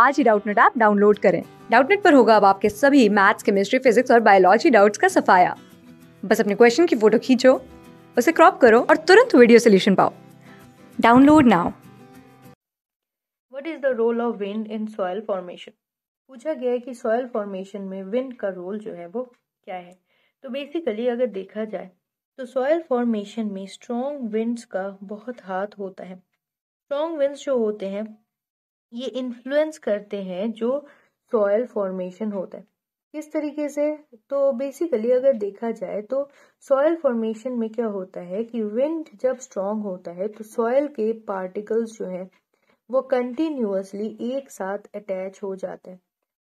आज ही Doubtnut app download करें डाउटनेट पर होगा अब आपके सभी मैथ्स केमिस्ट्री फिजिक्स और बायोलॉजी डाउट्स का सफाया बस अपने क्वेश्चन की फोटो खींचो उसे क्रॉप करो और तुरंत वीडियो सोल्यूशन पाओ download now what is the role of wind in soil formation पूछा गया है कि सॉयल फॉर्मेशन में विंड का रोल जो है वो क्या है तो बेसिकली अगर देखा जाए तो सॉयल फॉर्मेशन में स्ट्रॉन्ग विंड्स का बहुत हाथ होता है स्ट्रॉन्ग विंड्स जो होते हैं ये इन्फ्लुएंस करते हैं जो सॉयल फॉर्मेशन होता है किस तरीके से तो बेसिकली अगर देखा जाए तो सॉयल फॉर्मेशन में क्या होता है कि विंड जब स्ट्रांग होता है तो सॉयल के पार्टिकल्स जो हैं वो कंटिन्यूसली एक साथ अटैच हो जाते हैं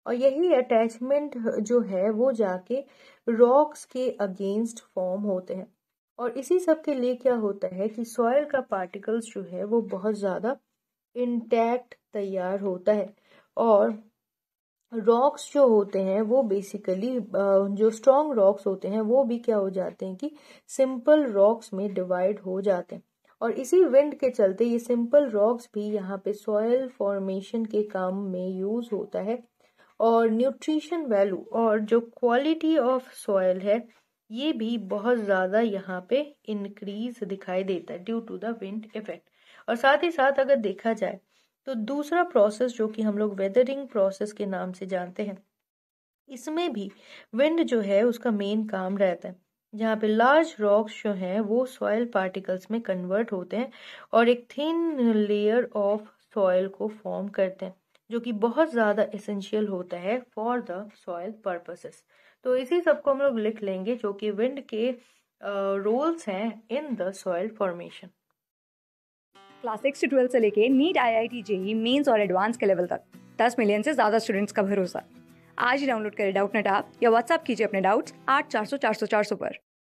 और यही अटैचमेंट जो है वो जाके रॉक्स के अगेंस्ट फॉर्म होते हैं और इसी सब के लिए क्या होता है कि सॉयल का पार्टिकल्स जो है वो बहुत ज़्यादा इंटैक्ट तैयार होता है और रॉक्स जो होते हैं वो बेसिकली जो स्ट्रॉन्ग रॉक्स होते हैं वो भी क्या हो जाते हैं कि सिंपल रॉक्स में डिवाइड हो जाते हैं और इसी विंड के चलते ये सिंपल रॉक्स भी यहाँ पे सॉयल फॉर्मेशन के काम में यूज होता है और न्यूट्रिशन वैल्यू और जो क्वालिटी ऑफ सॉयल है ये भी बहुत ज़्यादा यहाँ पे इंक्रीज दिखाई देता है due to the wind effect और साथ ही साथ अगर देखा जाए तो दूसरा प्रोसेस जो कि हम लोग वेदरिंग प्रोसेस के नाम से जानते हैं इसमें भी विंड जो है उसका मेन काम रहता है जहाँ पे लार्ज रॉक्स जो हैं वो सॉयल पार्टिकल्स में कन्वर्ट होते हैं और एक थिन लेयर ऑफ सॉयल को फॉर्म करते हैं जो कि बहुत ज़्यादा एसेंशियल होता है फॉर द सॉयल पर्पसेस तो इसी सब को हम लोग लिख लेंगे जो कि विंड के रोल्स हैं in the soil formation class six से ट्वेल्थ से लेके NEET I I T JEE mains और एडवांस के लेवल तक दस मिलियन से ज़्यादा स्टूडेंट्स का भरोसा आज ही डाउनलोड करें डाउट नेट आप या व्हाट्सअप कीजिए अपने डाउट्स आठ चार सौ चार सौ चार सौ पर